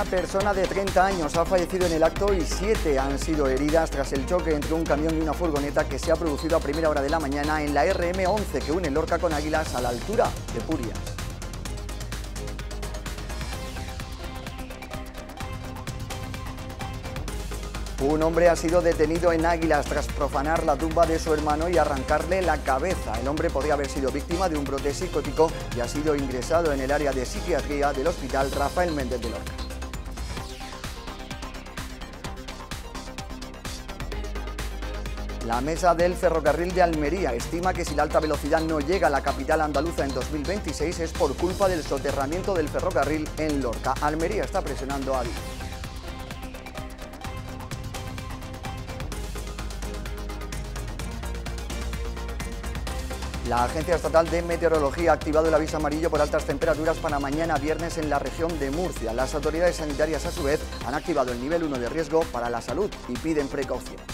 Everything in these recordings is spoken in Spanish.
Una persona de 30 años ha fallecido en el acto y siete han sido heridas tras el choque entre un camión y una furgoneta que se ha producido a primera hora de la mañana en la RM11 que une Lorca con Águilas a la altura de Purias. Un hombre ha sido detenido en Águilas tras profanar la tumba de su hermano y arrancarle la cabeza. El hombre podría haber sido víctima de un brote psicótico y ha sido ingresado en el área de psiquiatría del Hospital Rafael Méndez de Lorca. La mesa del ferrocarril de Almería estima que si la alta velocidad no llega a la capital andaluza en 2026 es por culpa del soterramiento del ferrocarril en Lorca. Almería está presionando a Vigo. La Agencia Estatal de Meteorología ha activado el aviso amarillo por altas temperaturas para mañana viernes en la región de Murcia. Las autoridades sanitarias, a su vez, han activado el nivel 1 de riesgo para la salud y piden precauciones.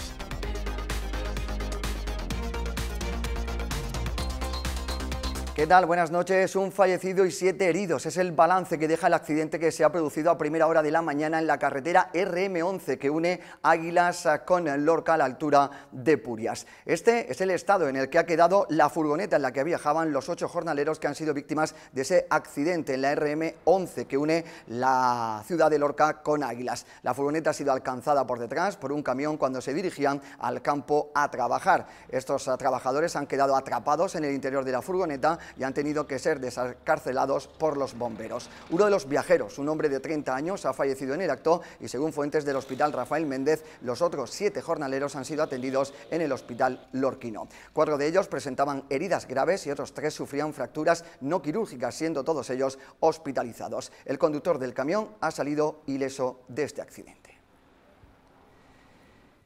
¿Qué tal? Buenas noches. Un fallecido y siete heridos. Es el balance que deja el accidente que se ha producido a primera hora de la mañana en la carretera RM11 que une Águilas con Lorca a la altura de Purias. Este es el estado en el que ha quedado la furgoneta en la que viajaban los ocho jornaleros que han sido víctimas de ese accidente en la RM11 que une la ciudad de Lorca con Águilas. La furgoneta ha sido alcanzada por detrás por un camión cuando se dirigían al campo a trabajar. Estos trabajadores han quedado atrapados en el interior de la furgoneta y han tenido que ser descarcelados por los bomberos. Uno de los viajeros, un hombre de 30 años, ha fallecido en el acto y según fuentes del hospital Rafael Méndez, los otros siete jornaleros han sido atendidos en el hospital Lorquino. Cuatro de ellos presentaban heridas graves y otros tres sufrían fracturas no quirúrgicas, siendo todos ellos hospitalizados. El conductor del camión ha salido ileso de este accidente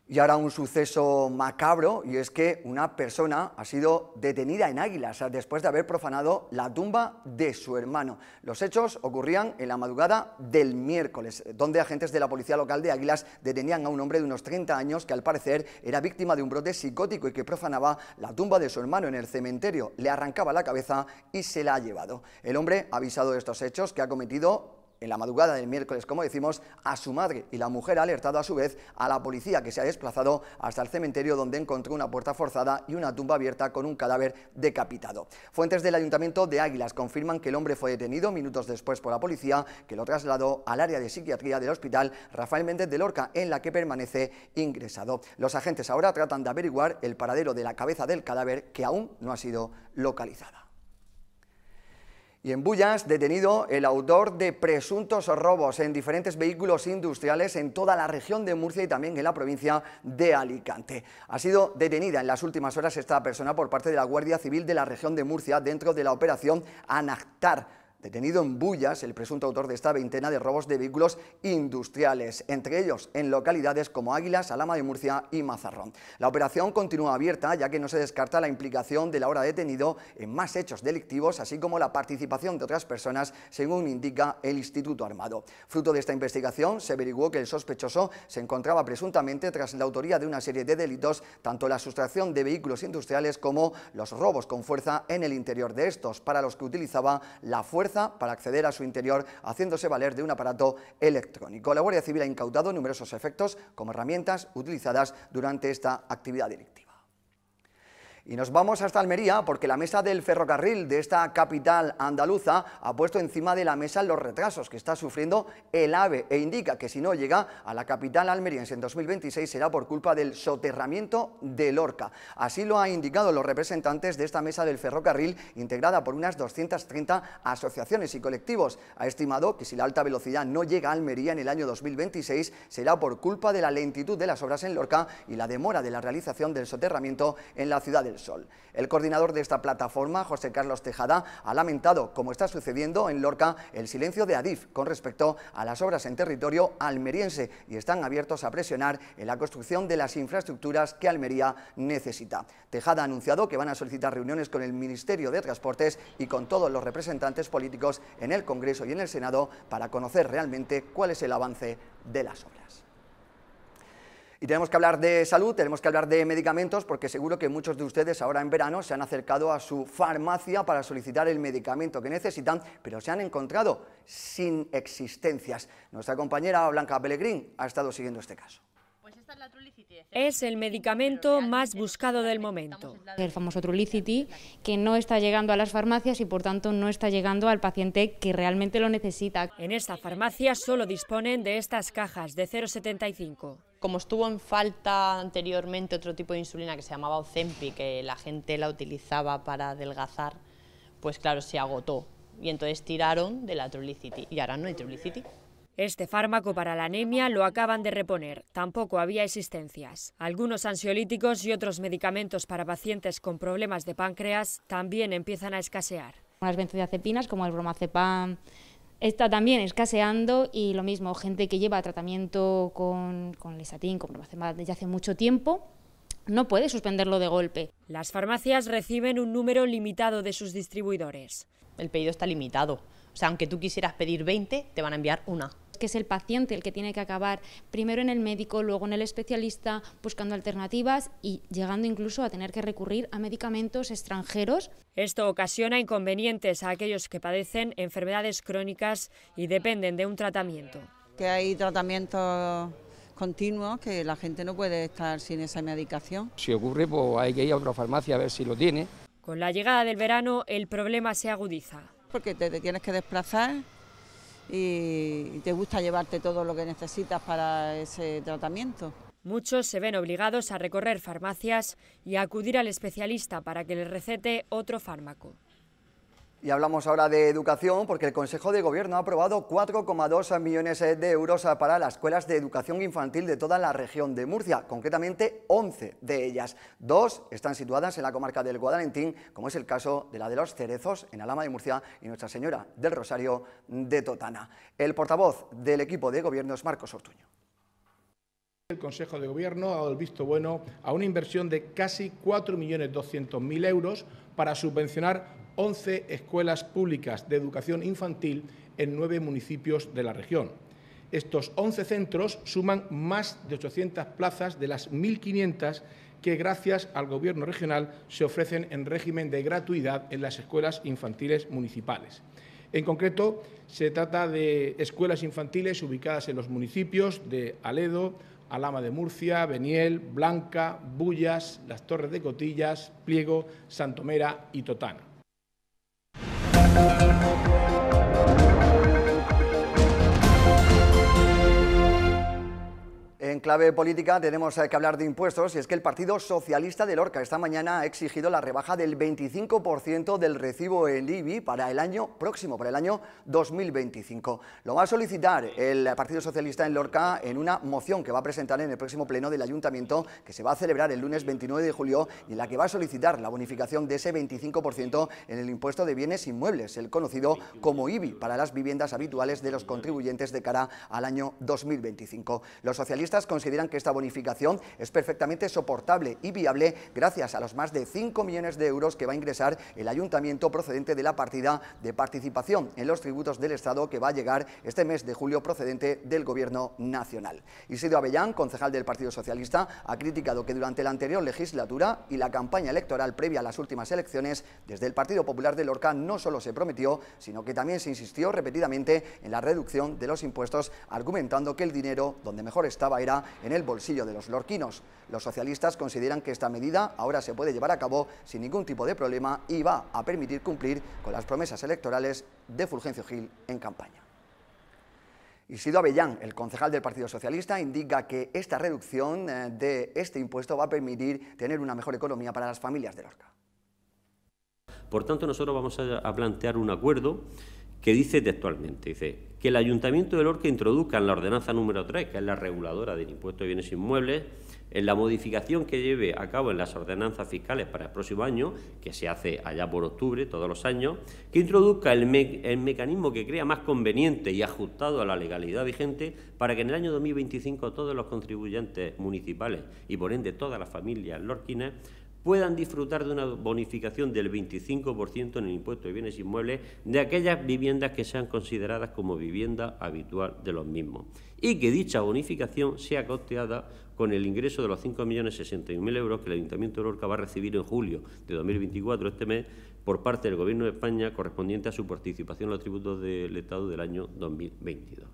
y ahora un suceso macabro, y es que una persona ha sido detenida en Águilas después de haber profanado la tumba de su hermano. Los hechos ocurrían en la madrugada del miércoles, donde agentes de la policía local de Águilas detenían a un hombre de unos 30 años que al parecer era víctima de un brote psicótico y que profanaba la tumba de su hermano en el cementerio. Le arrancaba la cabeza y se la ha llevado. El hombre ha avisado de estos hechos que ha cometido en la madrugada del miércoles, como decimos, a su madre y la mujer ha alertado a su vez a la policía que se ha desplazado hasta el cementerio donde encontró una puerta forzada y una tumba abierta con un cadáver decapitado. Fuentes del Ayuntamiento de Águilas confirman que el hombre fue detenido minutos después por la policía que lo trasladó al área de psiquiatría del hospital Rafael Méndez de Lorca en la que permanece ingresado. Los agentes ahora tratan de averiguar el paradero de la cabeza del cadáver que aún no ha sido localizada. Y en Bullas, detenido el autor de presuntos robos en diferentes vehículos industriales en toda la región de Murcia y también en la provincia de Alicante. Ha sido detenida en las últimas horas esta persona por parte de la Guardia Civil de la región de Murcia dentro de la operación Anactar detenido en Bullas el presunto autor de esta veintena de robos de vehículos industriales, entre ellos en localidades como Águilas, Alama de Murcia y Mazarrón. La operación continúa abierta ya que no se descarta la implicación de la hora detenido en más hechos delictivos, así como la participación de otras personas, según indica el Instituto Armado. Fruto de esta investigación, se averiguó que el sospechoso se encontraba presuntamente tras la autoría de una serie de delitos, tanto la sustracción de vehículos industriales como los robos con fuerza en el interior de estos, para los que utilizaba la fuerza para acceder a su interior haciéndose valer de un aparato electrónico. La Guardia Civil ha incautado numerosos efectos como herramientas utilizadas durante esta actividad delictiva. Y nos vamos hasta Almería porque la mesa del ferrocarril de esta capital andaluza ha puesto encima de la mesa los retrasos que está sufriendo el AVE e indica que si no llega a la capital almeriense en 2026 será por culpa del soterramiento de Lorca. Así lo han indicado los representantes de esta mesa del ferrocarril integrada por unas 230 asociaciones y colectivos. Ha estimado que si la alta velocidad no llega a Almería en el año 2026 será por culpa de la lentitud de las obras en Lorca y la demora de la realización del soterramiento en la ciudad sol. El coordinador de esta plataforma, José Carlos Tejada, ha lamentado, como está sucediendo en Lorca, el silencio de Adif con respecto a las obras en territorio almeriense y están abiertos a presionar en la construcción de las infraestructuras que Almería necesita. Tejada ha anunciado que van a solicitar reuniones con el Ministerio de Transportes y con todos los representantes políticos en el Congreso y en el Senado para conocer realmente cuál es el avance de las obras. Y tenemos que hablar de salud, tenemos que hablar de medicamentos, porque seguro que muchos de ustedes ahora en verano se han acercado a su farmacia para solicitar el medicamento que necesitan, pero se han encontrado sin existencias. Nuestra compañera Blanca Pellegrín ha estado siguiendo este caso. Pues es el medicamento más buscado del momento. El famoso Trulicity, que no está llegando a las farmacias y por tanto no está llegando al paciente que realmente lo necesita. En esta farmacia solo disponen de estas cajas de 0,75 como estuvo en falta anteriormente otro tipo de insulina que se llamaba Ocempi, que la gente la utilizaba para adelgazar, pues claro, se agotó. Y entonces tiraron de la Trulicity. Y ahora no hay Trulicity. Este fármaco para la anemia lo acaban de reponer. Tampoco había existencias. Algunos ansiolíticos y otros medicamentos para pacientes con problemas de páncreas también empiezan a escasear. Las benzodiazepinas, como el bromazepam, está también escaseando y lo mismo, gente que lleva tratamiento con, con como lo hace desde hace mucho tiempo, no puede suspenderlo de golpe. Las farmacias reciben un número limitado de sus distribuidores. El pedido está limitado. O sea, aunque tú quisieras pedir 20, te van a enviar una que es el paciente el que tiene que acabar primero en el médico, luego en el especialista, buscando alternativas y llegando incluso a tener que recurrir a medicamentos extranjeros. Esto ocasiona inconvenientes a aquellos que padecen enfermedades crónicas y dependen de un tratamiento. Que hay tratamientos continuos que la gente no puede estar sin esa medicación. Si ocurre, pues hay que ir a otra farmacia a ver si lo tiene. Con la llegada del verano, el problema se agudiza. Porque te, tienes que desplazar y te gusta llevarte todo lo que necesitas para ese tratamiento. Muchos se ven obligados a recorrer farmacias y a acudir al especialista para que les recete otro fármaco. Y hablamos ahora de educación porque el Consejo de Gobierno ha aprobado 4,2 millones eh, de euros eh, para las escuelas de educación infantil de toda la región de Murcia, concretamente 11 de ellas. Dos están situadas en la comarca del Guadalentín, como es el caso de la de los Cerezos en Alama de Murcia y Nuestra Señora del Rosario de Totana. El portavoz del equipo de gobierno es Marcos Ortuño. El Consejo de Gobierno ha dado el visto bueno a una inversión de casi 4.200.000 euros para subvencionar 11 escuelas públicas de educación infantil en nueve municipios de la región. Estos 11 centros suman más de 800 plazas de las 1.500 que, gracias al Gobierno regional, se ofrecen en régimen de gratuidad en las escuelas infantiles municipales. En concreto, se trata de escuelas infantiles ubicadas en los municipios de Aledo, Alama de Murcia, Beniel, Blanca, Bullas, Las Torres de Cotillas, Pliego, Santomera y Totana. Thank you. En clave política tenemos eh, que hablar de impuestos y es que el Partido Socialista de Lorca esta mañana ha exigido la rebaja del 25% del recibo en IBI para el año próximo, para el año 2025. Lo va a solicitar el Partido Socialista en Lorca en una moción que va a presentar en el próximo pleno del Ayuntamiento que se va a celebrar el lunes 29 de julio y en la que va a solicitar la bonificación de ese 25% en el impuesto de bienes inmuebles, el conocido como IBI, para las viviendas habituales de los contribuyentes de cara al año 2025. Los socialistas consideran que esta bonificación es perfectamente soportable y viable gracias a los más de 5 millones de euros que va a ingresar el ayuntamiento procedente de la partida de participación en los tributos del Estado que va a llegar este mes de julio procedente del Gobierno Nacional. Isidro Avellán, concejal del Partido Socialista, ha criticado que durante la anterior legislatura y la campaña electoral previa a las últimas elecciones, desde el Partido Popular de Lorca no solo se prometió, sino que también se insistió repetidamente en la reducción de los impuestos, argumentando que el dinero donde mejor estaba era en el bolsillo de los lorquinos. Los socialistas consideran que esta medida ahora se puede llevar a cabo sin ningún tipo de problema y va a permitir cumplir con las promesas electorales de Fulgencio Gil en campaña. Isidro Avellán, el concejal del Partido Socialista, indica que esta reducción eh, de este impuesto va a permitir tener una mejor economía para las familias de Lorca. Por tanto, nosotros vamos a plantear un acuerdo que dice textualmente, dice, que el Ayuntamiento de Lorca introduzca en la ordenanza número 3, que es la reguladora del impuesto de bienes inmuebles, en la modificación que lleve a cabo en las ordenanzas fiscales para el próximo año, que se hace allá por octubre todos los años, que introduzca el, el mecanismo que crea más conveniente y ajustado a la legalidad vigente para que en el año 2025 todos los contribuyentes municipales y por ende todas las familias lorquinas puedan disfrutar de una bonificación del 25% en el impuesto de bienes inmuebles de aquellas viviendas que sean consideradas como vivienda habitual de los mismos y que dicha bonificación sea costeada con el ingreso de los 5.061.000 euros que el Ayuntamiento de Lorca va a recibir en julio de 2024, este mes, por parte del Gobierno de España correspondiente a su participación en los tributos del Estado del año 2022.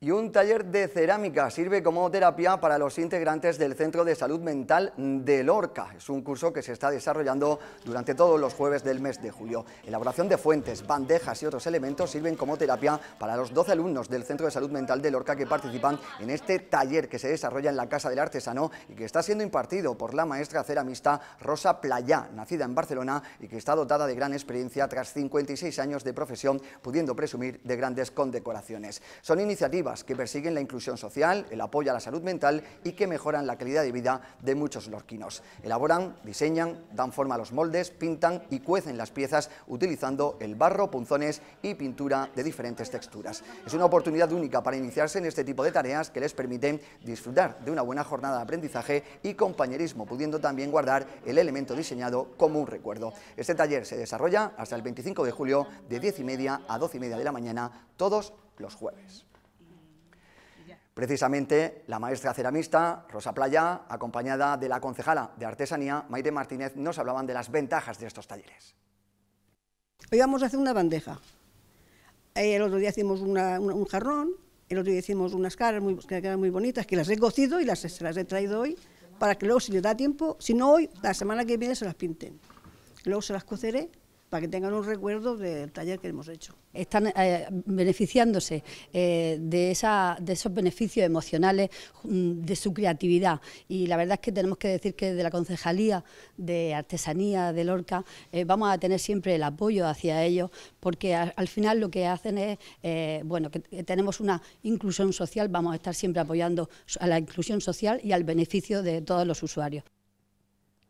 Y un taller de cerámica sirve como terapia para los integrantes del Centro de Salud Mental de Lorca. Es un curso que se está desarrollando durante todos los jueves del mes de julio. Elaboración de fuentes, bandejas y otros elementos sirven como terapia para los 12 alumnos del Centro de Salud Mental de Lorca que participan en este taller que se desarrolla en la Casa del Artesano y que está siendo impartido por la maestra ceramista Rosa Playa, nacida en Barcelona y que está dotada de gran experiencia tras 56 años de profesión, pudiendo presumir de grandes condecoraciones. Son iniciativas que persiguen la inclusión social, el apoyo a la salud mental y que mejoran la calidad de vida de muchos lorquinos. Elaboran, diseñan, dan forma a los moldes, pintan y cuecen las piezas utilizando el barro, punzones y pintura de diferentes texturas. Es una oportunidad única para iniciarse en este tipo de tareas que les permiten disfrutar de una buena jornada de aprendizaje y compañerismo, pudiendo también guardar el elemento diseñado como un recuerdo. Este taller se desarrolla hasta el 25 de julio de 10 y media a 12 y media de la mañana todos los jueves. Precisamente la maestra ceramista Rosa Playa, acompañada de la concejala de artesanía Maite Martínez, nos hablaban de las ventajas de estos talleres. Hoy vamos a hacer una bandeja. Eh, el otro día hicimos un jarrón, el otro día hicimos unas caras que quedan muy bonitas, que las he cocido y las, se las he traído hoy, para que luego si les da tiempo, si no hoy, la semana que viene se las pinten. Luego se las coceré para que tengan un recuerdo del taller que hemos hecho. Están eh, beneficiándose eh, de, de esos beneficios emocionales, mm, de su creatividad. Y la verdad es que tenemos que decir que de la Concejalía de Artesanía de Lorca eh, vamos a tener siempre el apoyo hacia ellos, porque al final lo que hacen es, bueno, que tenemos una inclusión social, vamos a estar siempre apoyando a la inclusión social y al beneficio de todos los usuarios.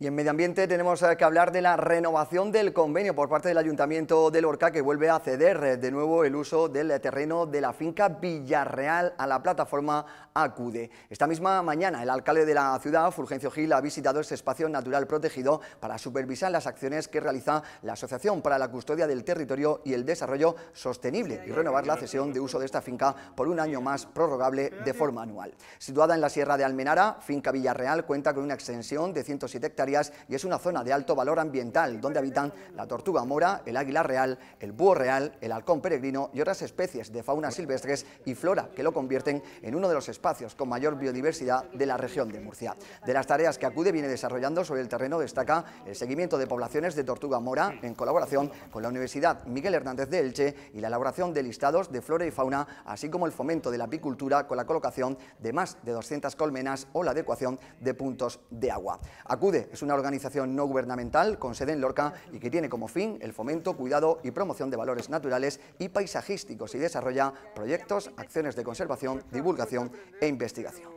Y en medio ambiente tenemos eh, que hablar de la renovación del convenio por parte del Ayuntamiento de Lorca que vuelve a ceder eh, de nuevo el uso del eh, terreno de la finca Villarreal a la plataforma ACUDE. Esta misma mañana el alcalde de la ciudad, Fulgencio Gil, ha visitado este espacio natural protegido para supervisar las acciones que realiza la Asociación para la Custodia del Territorio y el Desarrollo Sostenible y renovar la cesión de uso de esta finca por un año más prorrogable de forma anual. Situada en la Sierra de Almenara, finca Villarreal cuenta con una extensión de 107 hectáreas y es una zona de alto valor ambiental donde habitan la tortuga mora, el águila real, el búho real, el halcón peregrino y otras especies de fauna silvestres y flora que lo convierten en uno de los espacios con mayor biodiversidad de la región de Murcia. De las tareas que Acude viene desarrollando sobre el terreno destaca el seguimiento de poblaciones de tortuga mora en colaboración con la Universidad Miguel Hernández de Elche y la elaboración de listados de flora y fauna, así como el fomento de la apicultura con la colocación de más de 200 colmenas o la adecuación de puntos de agua. Acude es una organización no gubernamental con sede en Lorca y que tiene como fin el fomento, cuidado y promoción de valores naturales y paisajísticos y desarrolla proyectos, acciones de conservación, divulgación e investigación.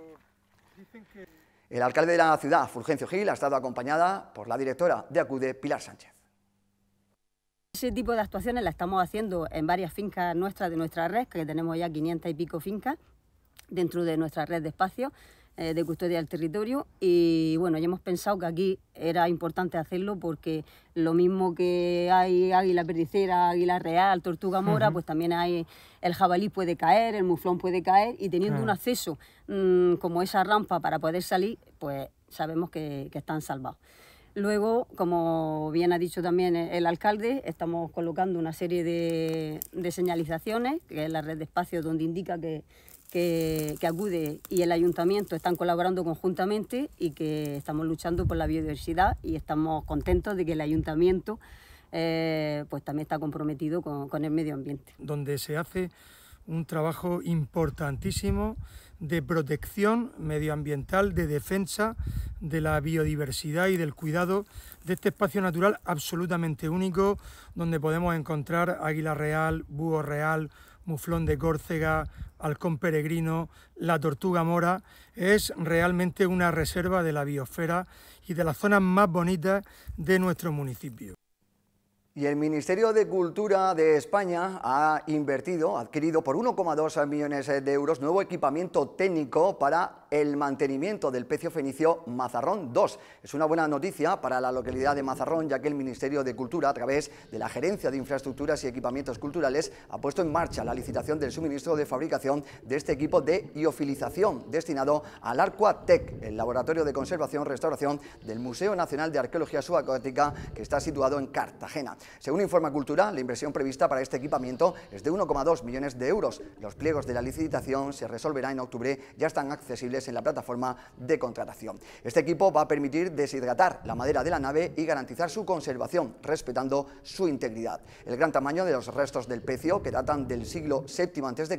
El alcalde de la ciudad, Fulgencio Gil, ha estado acompañada por la directora de ACUDE, Pilar Sánchez. Ese tipo de actuaciones la estamos haciendo en varias fincas nuestras de nuestra red, que tenemos ya 500 y pico fincas dentro de nuestra red de espacios. Eh, de custodia del territorio y bueno, ya hemos pensado que aquí era importante hacerlo porque lo mismo que hay águila perdicera, águila real, tortuga mora, pues también hay el jabalí puede caer, el muflón puede caer y teniendo un acceso mm, como esa rampa para poder salir, pues sabemos que, están salvados. Luego, como bien ha dicho también el alcalde, estamos colocando una serie de señalizaciones, que es la red de espacios donde indica que, que, acude y el ayuntamiento están colaborando conjuntamente y que estamos luchando por la biodiversidad y estamos contentos de que el ayuntamiento eh, pues también está comprometido con el medio ambiente. Donde se hace un trabajo importantísimo de protección medioambiental, de defensa de la biodiversidad y del cuidado de este espacio natural absolutamente único, donde podemos encontrar águila real, búho real, Muflón de Córcega, Halcón Peregrino, la Tortuga Mora, es realmente una reserva de la biosfera y de las zonas más bonitas de nuestro municipio. Y el Ministerio de Cultura de España ha invertido, adquirido por 1,2 millones de euros, nuevo equipamiento técnico para el mantenimiento del pecio fenicio Mazarrón 2. Es una buena noticia para la localidad de Mazarrón, ya que el Ministerio de Cultura, a través de la Gerencia de Infraestructuras y Equipamientos Culturales, ha puesto en marcha la licitación del suministro de fabricación de este equipo de iofilización destinado al Arquatec, el Laboratorio de Conservación y Restauración del Museo Nacional de Arqueología Subacuática, que está situado en Cartagena. Según informa Cultura, la inversión prevista para este equipamiento es de 1,2 millones de euros. Los pliegos de la licitación se resolverá en octubre, ya están accesibles en la plataforma de contratación. Este equipo va a permitir deshidratar la madera de la nave y garantizar su conservación, respetando su integridad. El gran tamaño de los restos del pecio, que datan del siglo VII a.C.,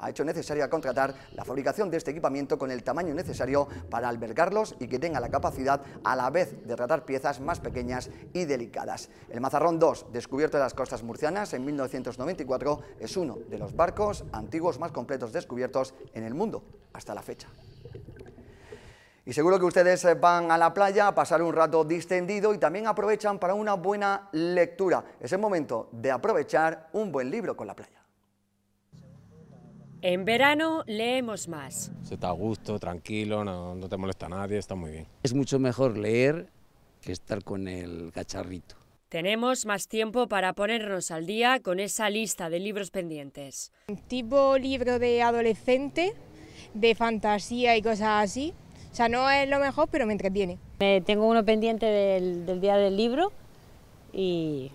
ha hecho necesario contratar la fabricación de este equipamiento con el tamaño necesario para albergarlos y que tenga la capacidad a la vez de tratar piezas más pequeñas y delicadas. El Mazarrón II, descubierto en las costas murcianas en 1994, es uno de los barcos antiguos más completos descubiertos en el mundo hasta la fecha. Y seguro que ustedes eh, van a la playa a pasar un rato distendido y también aprovechan para una buena lectura. Es el momento de aprovechar un buen libro con la playa. En verano leemos más. Se está a gusto, tranquilo, no, te molesta nadie, está muy bien. Es mucho mejor leer que estar con el cacharrito. Tenemos más tiempo para ponernos al día con esa lista de libros pendientes. Tipo libro de adolescente, de fantasía y cosas así. O sea, no es lo mejor, pero me entretiene. Me tengo uno pendiente del, día del libro y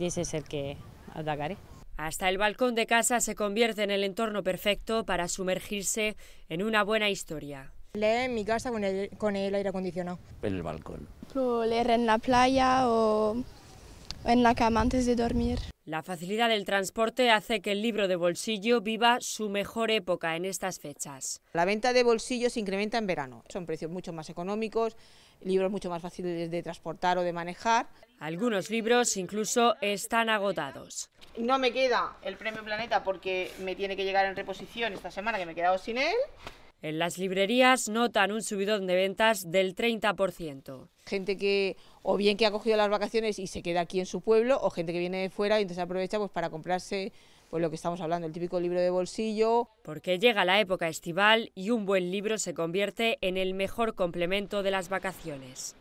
ese es el que atacaré. Hasta el balcón de casa se convierte en el entorno perfecto para sumergirse en una buena historia. Leer en mi casa con el, con el aire acondicionado. En el balcón. O leer en la playa o en la cama antes de dormir. La facilidad del transporte hace que el libro de bolsillo viva su mejor época en estas fechas. La venta de bolsillos se incrementa en verano. Son precios mucho más económicos, libros mucho más fáciles de transportar o de manejar. Algunos libros incluso están agotados. No me queda el premio Planeta porque me tiene que llegar en reposición esta semana que me he quedado sin él en las librerías notan un subidón de ventas del 30%. Gente que o bien que ha cogido las vacaciones y se queda aquí en su pueblo, o gente que viene de fuera y entonces aprovecha pues, para comprarse pues lo que estamos hablando, el típico libro de bolsillo. Porque llega la época estival y un buen libro se convierte en el mejor complemento de las vacaciones.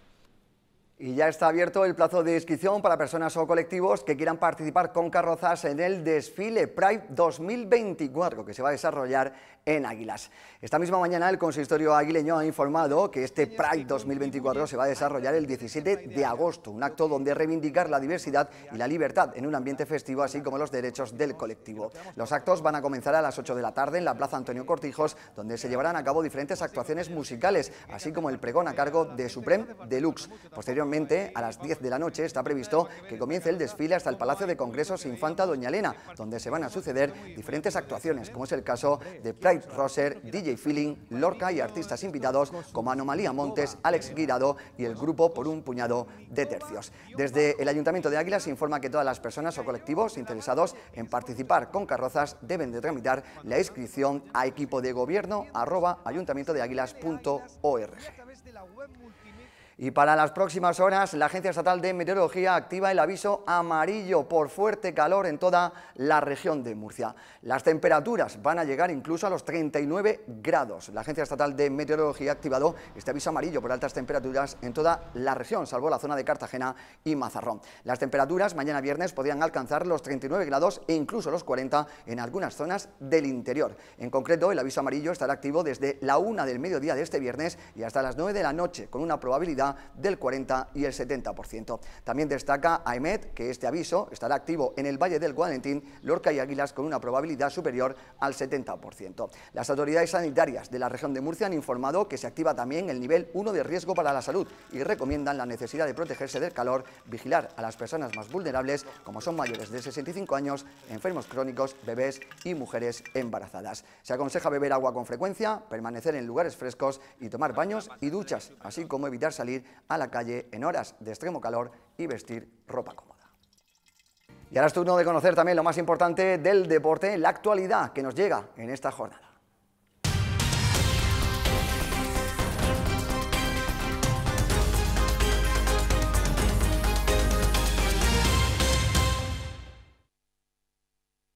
Y ya está abierto el plazo de inscripción para personas o colectivos que quieran participar con carrozas en el desfile Pride 2024 que se va a desarrollar en Águilas. Esta misma mañana el consistorio aguileño ha informado que este Pride 2024 se va a desarrollar el 17 de agosto, un acto donde reivindicar la diversidad y la libertad en un ambiente festivo así como los derechos del colectivo. Los actos van a comenzar a las 8 de la tarde en la Plaza Antonio Cortijos, donde se llevarán a cabo diferentes actuaciones musicales, así como el pregón a cargo de Supreme Deluxe. Posteriormente a las 10 de la noche, está previsto que comience el desfile hasta el Palacio de Congresos Infanta Doña Elena, donde se van a suceder diferentes actuaciones, como es el caso de Pride Roser, DJ Feeling, Lorca y artistas invitados como Anomalía Montes, Alex Guirado y el grupo Por un Puñado de Tercios. Desde el Ayuntamiento de Águilas se informa que todas las personas o colectivos interesados en participar con carrozas deben de tramitar la inscripción a equipo de gobierno arroba org. Y para las próximas horas, la Agencia Estatal de Meteorología activa el aviso amarillo por fuerte calor en toda la región de Murcia. Las temperaturas van a llegar incluso a los 39 grados. La Agencia Estatal de Meteorología ha activado este aviso amarillo por altas temperaturas en toda la región, salvo la zona de Cartagena y Mazarrón. Las temperaturas mañana viernes podrían alcanzar los 39 grados e incluso los 40 en algunas zonas del interior. En concreto, el aviso amarillo estará activo desde la 1 del mediodía de este viernes y hasta las 9 de la noche, con una probabilidad del 40 y el 70%. También destaca AEMET que este aviso estará activo en el Valle del Guadentín, Lorca y Águilas con una probabilidad superior al 70%. Las autoridades sanitarias de la región de Murcia han informado que se activa también el nivel 1 de riesgo para la salud y recomiendan la necesidad de protegerse del calor, vigilar a las personas más vulnerables como son mayores de 65 años, enfermos crónicos, bebés y mujeres embarazadas. Se aconseja beber agua con frecuencia, permanecer en lugares frescos y tomar baños y duchas, así como evitar salir a la calle en horas de extremo calor y vestir ropa cómoda. Y ahora es turno de conocer también lo más importante del deporte, la actualidad que nos llega en esta jornada.